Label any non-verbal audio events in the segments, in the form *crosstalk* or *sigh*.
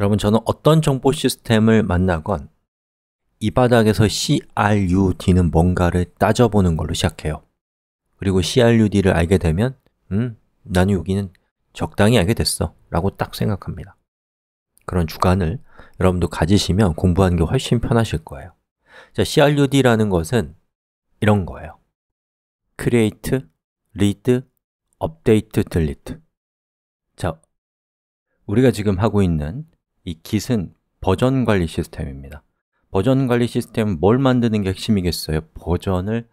여러분 저는 어떤 정보 시스템을 만나건 이 바닥에서 CRUD는 뭔가를 따져보는 걸로 시작해요 그리고 CRUD를 알게 되면 음, 나는 여기는 적당히 알게 됐어 라고 딱 생각합니다 그런 주관을 여러분도 가지시면 공부하는 게 훨씬 편하실 거예요 자, CRUD라는 것은 이런 거예요 create, read, update, delete 자, 우리가 지금 하고 있는 이 Git은 버전 관리 시스템입니다 버전 관리 시스템 뭘 만드는 게 핵심이겠어요? 버전을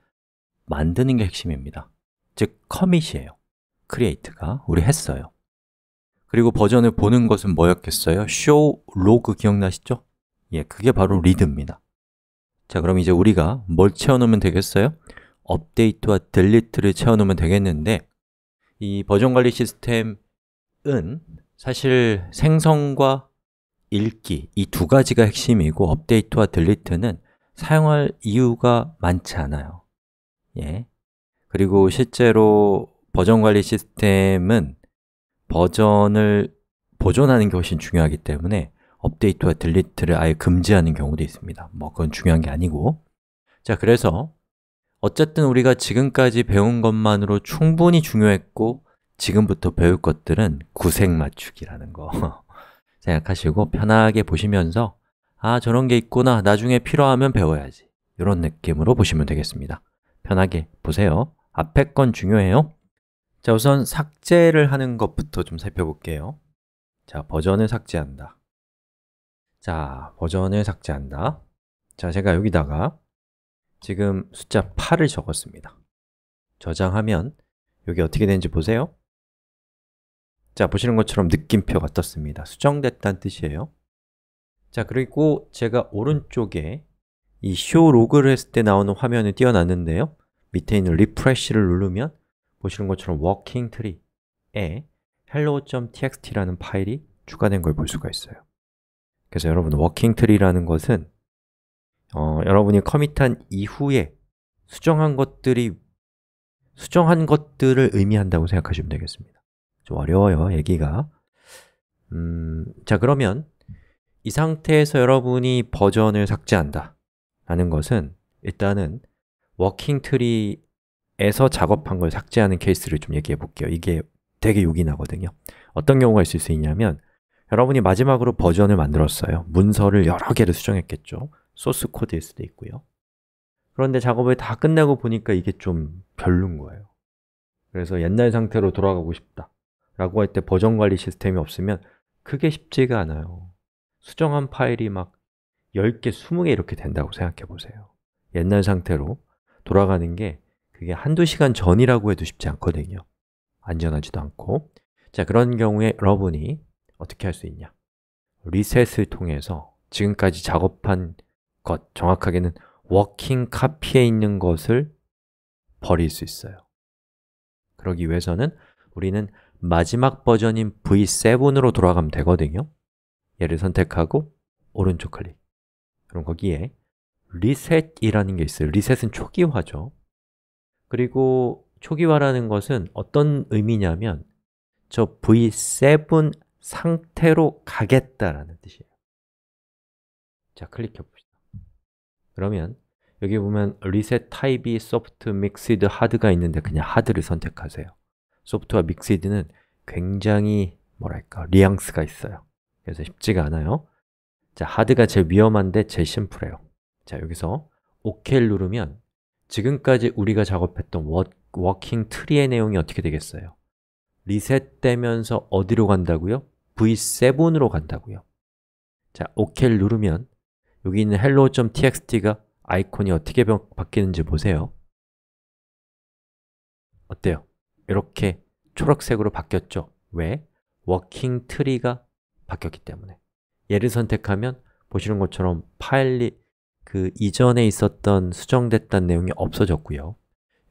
만드는 게 핵심입니다 즉, 커밋이에요 크리에이트가 우리 했어요 그리고 버전을 보는 것은 뭐였겠어요? show log 기억나시죠? 예, 그게 바로 리드입니다 자, 그럼 이제 우리가 뭘채워놓으면 되겠어요? 업데이트와 델리트를 채워놓으면 되겠는데 이 버전 관리 시스템은 사실 생성과 읽기 이 두 가지가 핵심이고 업데이트와 딜리트는 사용할 이유가 많지 않아요 예. 그리고 실제로 버전 관리 시스템은 버전을 보존하는 게 훨씬 중요하기 때문에 업데이트와 딜리트를 아예 금지하는 경우도 있습니다 뭐 그건 중요한 게 아니고 자 그래서 어쨌든 우리가 지금까지 배운 것만으로 충분히 중요했고 지금부터 배울 것들은 구색 맞추기라는 거 *laughs* 생각하시고 편하게 보시면서 아, 저런 게 있구나, 나중에 필요하면 배워야지 이런 느낌으로 보시면 되겠습니다 편하게 보세요 앞에 건 중요해요 자, 우선 삭제를 하는 것부터 좀 살펴볼게요 자, 버전을 삭제한다 자, 버전을 삭제한다 자, 제가 여기다가 지금 숫자 8을 적었습니다 저장하면 여기 어떻게 되는지 보세요 자, 보시는 것처럼 느낌표가 떴습니다. 수정됐다는 뜻이에요. 자, 그리고 제가 오른쪽에 이 show log를 했을 때 나오는 화면을 띄어놨는데요. 밑에 있는 refresh를 누르면 보시는 것처럼 working tree에 hello.txt라는 파일이 추가된 걸 볼 수가 있어요. 그래서 여러분, working tree라는 것은 어, 여러분이 커밋한 이후에 수정한 것들이 수정한 것들을 의미한다고 생각하시면 되겠습니다. 좀 어려워요, 얘기가 음, 자 그러면 이 상태에서 여러분이 버전을 삭제한다 라는 것은 일단은 워킹 트리에서 작업한 걸 삭제하는 케이스를 좀 얘기해 볼게요 이게 되게 요긴하거든요 어떤 경우가 있을 수 있냐면 여러분이 마지막으로 버전을 만들었어요 문서를 여러 개를 수정했겠죠 소스 코드일 수도 있고요 그런데 작업을 다 끝내고 보니까 이게 좀 별론 거예요 그래서 옛날 상태로 돌아가고 싶다 라고 할 때 버전 관리 시스템이 없으면 크게 쉽지가 않아요. 수정한 파일이 막 10개, 20개 이렇게 된다고 생각해 보세요. 옛날 상태로 돌아가는 게 그게 한두 시간 전이라고 해도 쉽지 않거든요. 안전하지도 않고 자, 그런 경우에 여러분이 어떻게 할 수 있냐? 리셋을 통해서 지금까지 작업한 것, 정확하게는 워킹 카피에 있는 것을 버릴 수 있어요. 그러기 위해서는 우리는 마지막 버전인 V7으로 돌아가면 되거든요 얘를 선택하고 오른쪽 클릭 그럼 거기에 리셋이라는 게 있어요 리셋은 초기화죠 그리고 초기화라는 것은 어떤 의미냐면 저 V7 상태로 가겠다라는 뜻이에요 자, 클릭해 봅시다 그러면 여기 보면 리셋 타입이 소프트, 믹스드, 하드가 있는데 그냥 하드를 선택하세요 소프트와 믹스이드는 굉장히 뭐랄까 리앙스가 있어요 그래서 쉽지가 않아요 자, 하드가 제일 위험한데 제일 심플해요 자, 여기서 OK를 누르면 지금까지 우리가 작업했던 워, 워킹 트리의 내용이 어떻게 되겠어요? 리셋되면서 어디로 간다고요? v7으로 간다고요 자, OK를 누르면 여기 있는 hello.txt가 아이콘이 어떻게 바뀌는지 보세요 어때요? 이렇게 초록색으로 바뀌었죠 왜? 워킹 트리가 바뀌었기 때문에 얘를 선택하면 보시는 것처럼 파일이 그 이전에 있었던 수정됐던 내용이 없어졌고요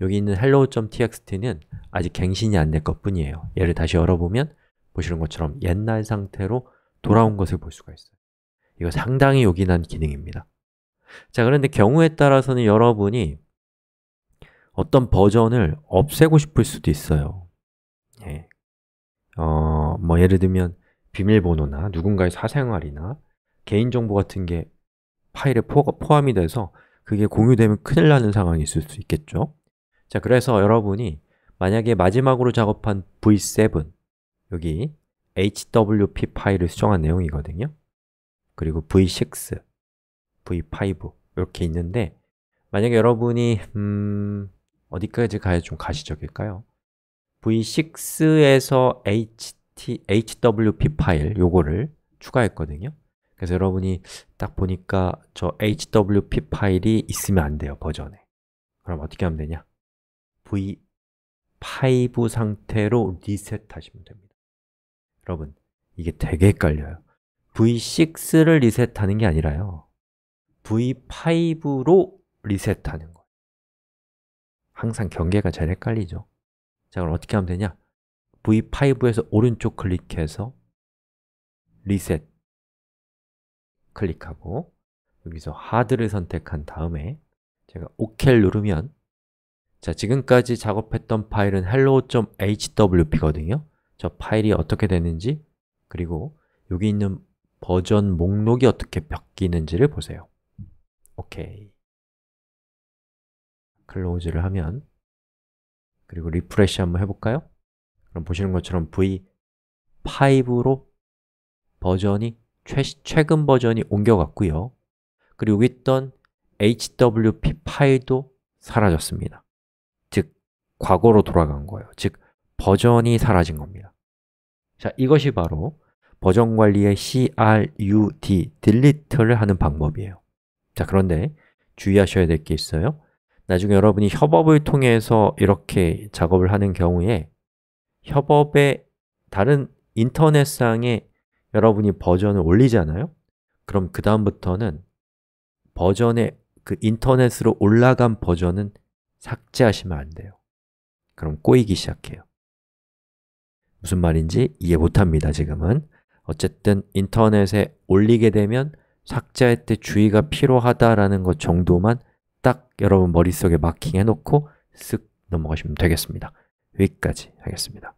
여기 있는 hello.txt는 아직 갱신이 안 될 것 뿐이에요 얘를 다시 열어보면 보시는 것처럼 옛날 상태로 돌아온 것을 볼 수가 있어요 이거 상당히 요긴한 기능입니다 자, 그런데 경우에 따라서는 여러분이 어떤 버전을 없애고 싶을 수도 있어요 예. 어, 뭐 예를 들면 비밀번호나 누군가의 사생활이나 개인정보 같은 게 파일에 포함이 돼서 그게 공유되면 큰일 나는 상황이 있을 수 있겠죠 자, 그래서 여러분이 만약에 마지막으로 작업한 v7 여기 hwp 파일을 수정한 내용이거든요 그리고 v6, v5 이렇게 있는데 만약에 여러분이 음, 어디까지 가야 좀 가시적일까요? v6에서 HT, HWP 파일 요거를 추가했거든요 그래서 여러분이 딱 보니까 저 HWP 파일이 있으면 안 돼요, 버전에 그럼 어떻게 하면 되냐? v5 상태로 리셋하시면 됩니다 여러분, 이게 되게 헷갈려요 v6를 리셋하는 게 아니라요 v5로 리셋하는 거예요 항상 경계가 잘 헷갈리죠 자, 그럼 어떻게 하면 되냐? V5에서 오른쪽 클릭해서 리셋 클릭하고 여기서 하드를 선택한 다음에 제가 OK를 누르면 자, 지금까지 작업했던 파일은 hello.hwp거든요 저 파일이 어떻게 되는지 그리고 여기 있는 버전 목록이 어떻게 바뀌는지를 보세요 오케이 클로즈를 하면 그리고 리프레시 한번 해볼까요? 그럼 보시는 것처럼 V5로 버전이 최, 최근 버전이 옮겨갔고요 그리고 있던 HWP 파일도 사라졌습니다 즉, 과거로 돌아간 거예요 즉, 버전이 사라진 겁니다 자, 이것이 바로 버전 관리의 CRUD, delete를 하는 방법이에요 자, 그런데 주의하셔야 될 게 있어요 나중에 여러분이 협업을 통해서 이렇게 작업을 하는 경우에 협업의 다른 인터넷상에 여러분이 버전을 올리잖아요? 그럼 그 다음부터는 버전에그 인터넷으로 올라간 버전은 삭제하시면 안 돼요 그럼 꼬이기 시작해요 무슨 말인지 이해 못합니다, 지금은 어쨌든 인터넷에 올리게 되면 삭제할 때 주의가 필요하다라는 것 정도만 딱 여러분 머릿속에 마킹 해놓고 쓱 넘어가시면 되겠습니다. 여기까지 하겠습니다.